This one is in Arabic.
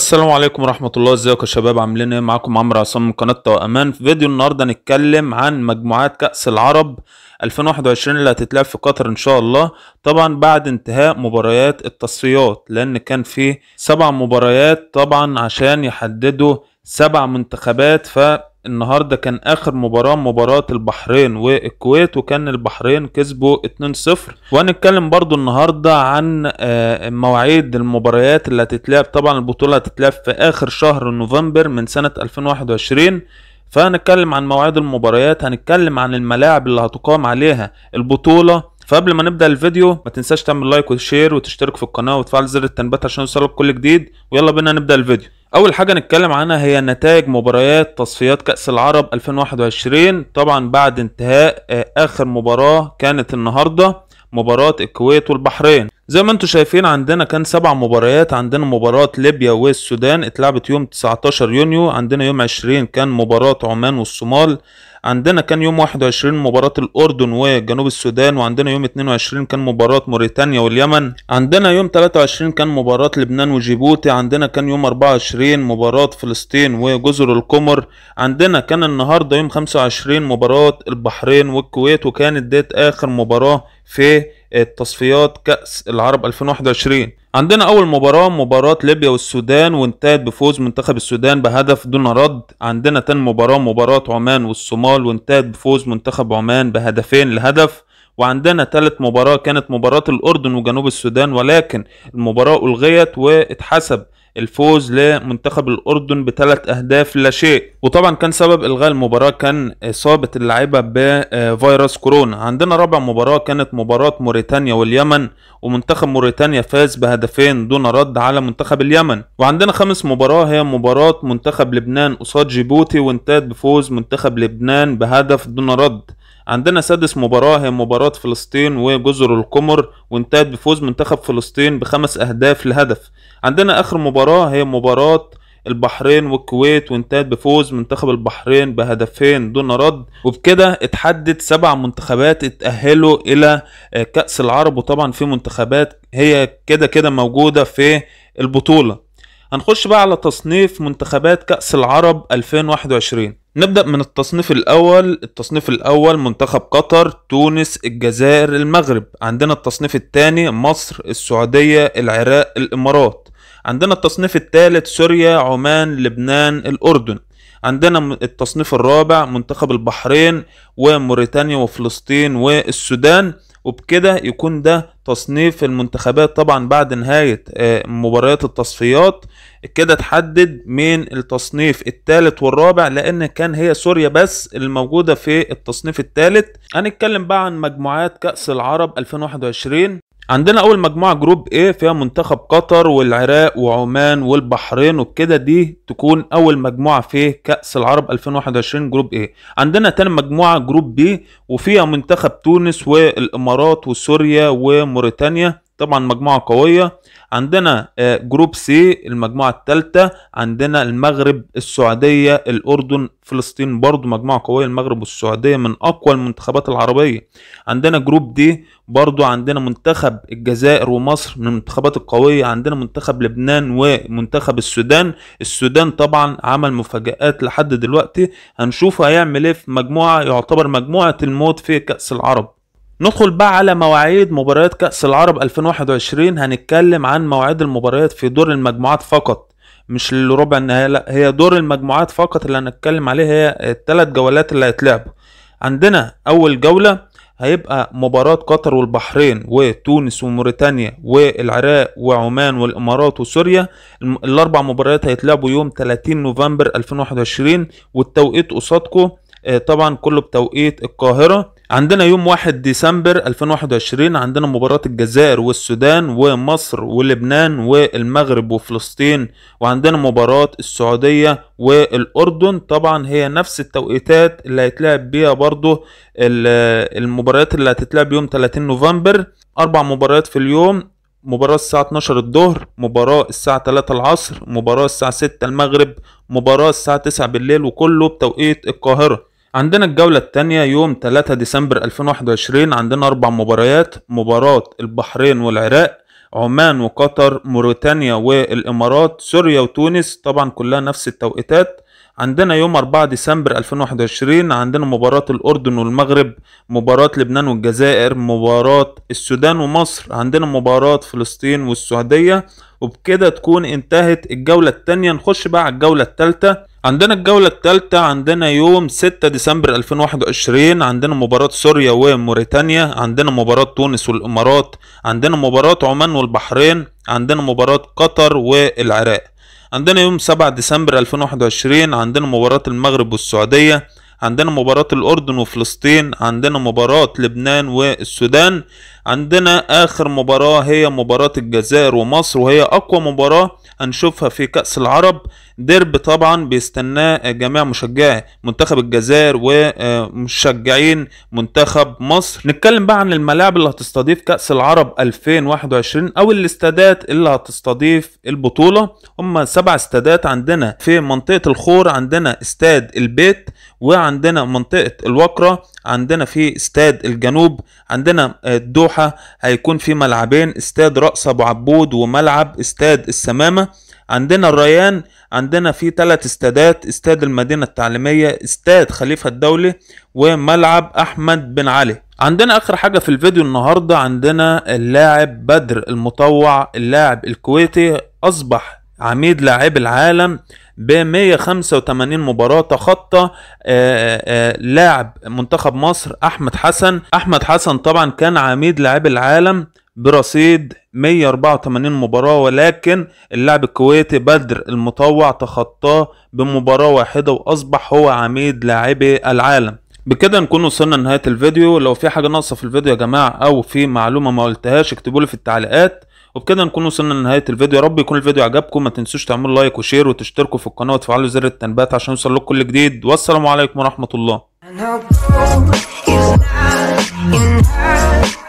السلام عليكم ورحمة الله ازيكم يا شباب عاملين ايه معاكم عمرو عصام من قناة توامان في فيديو النهاردة هنتكلم عن مجموعات كأس العرب 2021 اللي هتتلعب في قطر ان شاء الله طبعا بعد انتهاء مباريات التصفيات لان كان في سبع مباريات طبعا عشان يحددوا سبع منتخبات ف النهارده كان اخر مباراه مباراه البحرين والكويت وكان البحرين كسبوا 2-0 وهنتكلم برضو النهارده عن آه، مواعيد المباريات اللي هتتلعب طبعا البطوله هتتلعب في اخر شهر نوفمبر من سنه 2021 فهنتكلم عن مواعيد المباريات هنتكلم عن الملاعب اللي هتقام عليها البطوله فقبل ما نبدا الفيديو ما تنساش تعمل لايك وشير وتشترك في القناه وتفعل زر التنبيهات عشان يوصلك كل جديد ويلا بينا نبدا الفيديو اول حاجه نتكلم عنها هي نتائج مباريات تصفيات كاس العرب 2021 طبعا بعد انتهاء آه، اخر مباراه كانت النهارده مباراه الكويت والبحرين زي ما انتم شايفين عندنا كان سبع مباريات عندنا مباراة ليبيا والسودان اتلعبت يوم 19 يونيو عندنا يوم 20 كان مباراة عمان والصومال عندنا كان يوم 21 مباراة الأردن وجنوب السودان وعندنا يوم 22 كان مباراة موريتانيا واليمن عندنا يوم 23 كان مباراة لبنان وجيبوتي عندنا كان يوم 24 مباراة فلسطين وجزر القمر عندنا كان النهاردة يوم 25 مباراة البحرين والكويت وكانت ديت آخر مباراة في التصفيات كأس العرب 2021 عندنا أول مباراة مباراة ليبيا والسودان وانتهت بفوز منتخب السودان بهدف دون رد عندنا تاني مباراة مباراة عمان والصومال وانتهت بفوز منتخب عمان بهدفين لهدف وعندنا ثالث مباراة كانت مباراة الأردن وجنوب السودان ولكن المباراة ألغيت واتحسب الفوز لمنتخب الأردن بثلاث أهداف لا شيء وطبعا كان سبب إلغاء المباراة كان إصابة اللعيبة بفيروس كورونا عندنا رابع مباراة كانت مباراة موريتانيا واليمن ومنتخب موريتانيا فاز بهدفين دون رد على منتخب اليمن وعندنا خامس مباراة هي مباراة منتخب لبنان قصاد جيبوتي وانتهت بفوز منتخب لبنان بهدف دون رد عندنا سادس مباراة هي مباراة فلسطين وجزر القمر وانتهت بفوز منتخب فلسطين بخمس أهداف لهدف عندنا آخر مباراة هي مباراة البحرين والكويت وانتهت بفوز منتخب البحرين بهدفين دون رد وبكده اتحدد سبع منتخبات اتأهلوا إلى آه، كأس العرب وطبعا في منتخبات هي كده كده موجودة في البطولة هنخش بقى على تصنيف منتخبات كأس العرب 2021 نبدأ من التصنيف الأول التصنيف الأول منتخب قطر تونس الجزائر المغرب عندنا التصنيف الثاني مصر السعودية العراق الإمارات عندنا التصنيف الثالث سوريا عمان لبنان الأردن عندنا التصنيف الرابع منتخب البحرين وموريتانيا وفلسطين والسودان وبكده يكون ده تصنيف المنتخبات طبعا بعد نهاية آه، مباريات التصفيات كده تحدد من التصنيف الثالث والرابع لان كان هي سوريا بس الموجودة في التصنيف الثالث هنتكلم بقى عن مجموعات كأس العرب 2021 عندنا اول مجموعه جروب A فيها منتخب قطر والعراق وعمان والبحرين وبكده دي تكون اول مجموعه في كاس العرب 2021 جروب A عندنا تاني مجموعه جروب B وفيها منتخب تونس والامارات وسوريا وموريتانيا طبعا مجموعة قوية عندنا آه، جروب سي المجموعة الثالثة عندنا المغرب السعودية الأردن فلسطين برضو مجموعة قوية المغرب والسعودية من أقوى المنتخبات العربية عندنا جروب دي برضو عندنا منتخب الجزائر ومصر من المنتخبات القوية عندنا منتخب لبنان ومنتخب السودان السودان طبعا عمل مفاجآت لحد دلوقتي هنشوف هيعمل ايه في مجموعة يعتبر مجموعة الموت في كأس العرب ندخل بقى على مواعيد مباريات كأس العرب 2021 هنتكلم عن مواعيد المباريات في دور المجموعات فقط مش الربع النهائي لا هي دور المجموعات فقط اللي هنتكلم عليه هي التلات جولات اللي هيتلعبوا عندنا اول جولة هيبقى مباراة قطر والبحرين وتونس وموريتانيا والعراق وعمان والامارات وسوريا الاربع مباريات هيتلعبوا يوم 30 نوفمبر 2021 والتوقيت قصادكم آه، طبعا كله بتوقيت القاهرة عندنا يوم 1 ديسمبر 2021 عندنا مباراة الجزائر والسودان ومصر ولبنان والمغرب وفلسطين وعندنا مباراة السعودية والأردن طبعا هي نفس التوقيتات اللي هيتلعب بيها برضه المباريات اللي هتتلعب يوم 30 نوفمبر أربع مباريات في اليوم مباراة الساعة 12 الظهر مباراة الساعة 3 العصر مباراة الساعة 6 المغرب مباراة الساعة 9 بالليل وكله بتوقيت القاهرة عندنا الجولة التانية يوم 3 ديسمبر 2021 عندنا أربع مباريات مباراة البحرين والعراق عمان وقطر موريتانيا والإمارات سوريا وتونس طبعا كلها نفس التوقيتات عندنا يوم 4 ديسمبر 2021 عندنا مباراة الأردن والمغرب مباراة لبنان والجزائر مباراة السودان ومصر عندنا مباراة فلسطين والسعودية وبكده تكون انتهت الجولة التانية نخش بقى على الجولة التالتة عندنا الجولة الثالثة عندنا يوم 6 ديسمبر 2021 عندنا مباراة سوريا وموريتانيا عندنا مباراة تونس والإمارات عندنا مباراة عمان والبحرين عندنا مباراة قطر والعراق عندنا يوم 7 ديسمبر 2021 عندنا مباراة المغرب والسعودية عندنا مباراة الأردن وفلسطين عندنا مباراة لبنان والسودان عندنا اخر مباراة هي مباراة الجزائر ومصر وهي اقوى مباراة هنشوفها في كأس العرب ديرب طبعا بيستناه جميع مشجعي منتخب الجزائر ومشجعين منتخب مصر نتكلم بقى عن الملاعب اللي هتستضيف كأس العرب 2021 او الاستادات اللي هتستضيف البطولة هم سبع استادات عندنا في منطقة الخور عندنا استاد البيت وعندنا منطقة الوقرة عندنا في استاد الجنوب عندنا الدوحة الدوحة هيكون في ملعبين استاد رأس أبو عبود وملعب استاد السمامة عندنا الريان عندنا في ثلاث استادات استاد المدينة التعليمية استاد خليفة الدولي وملعب أحمد بن علي عندنا اخر حاجه في الفيديو النهارده عندنا اللاعب بدر المطوع اللاعب الكويتي اصبح عميد لاعب العالم ب 185 مباراه تخطى آه، آه، آه، لاعب منتخب مصر احمد حسن احمد حسن طبعا كان عميد لاعبي العالم برصيد 184 مباراة ولكن اللاعب الكويتي بدر المطوع تخطاه بمباراة واحدة وأصبح هو عميد لاعبي العالم بكده نكون وصلنا لنهاية الفيديو لو في حاجة ناقصة في الفيديو يا جماعة أو في معلومة ما قلتهاش اكتبولي في التعليقات وبكده نكون وصلنا لنهايه الفيديو يا رب يكون الفيديو عجبكم ما تنسوش تعملوا لايك وشير وتشتركوا في القناه وتفعلوا زر التنبيهات عشان يوصل لكم كل جديد والسلام عليكم ورحمه الله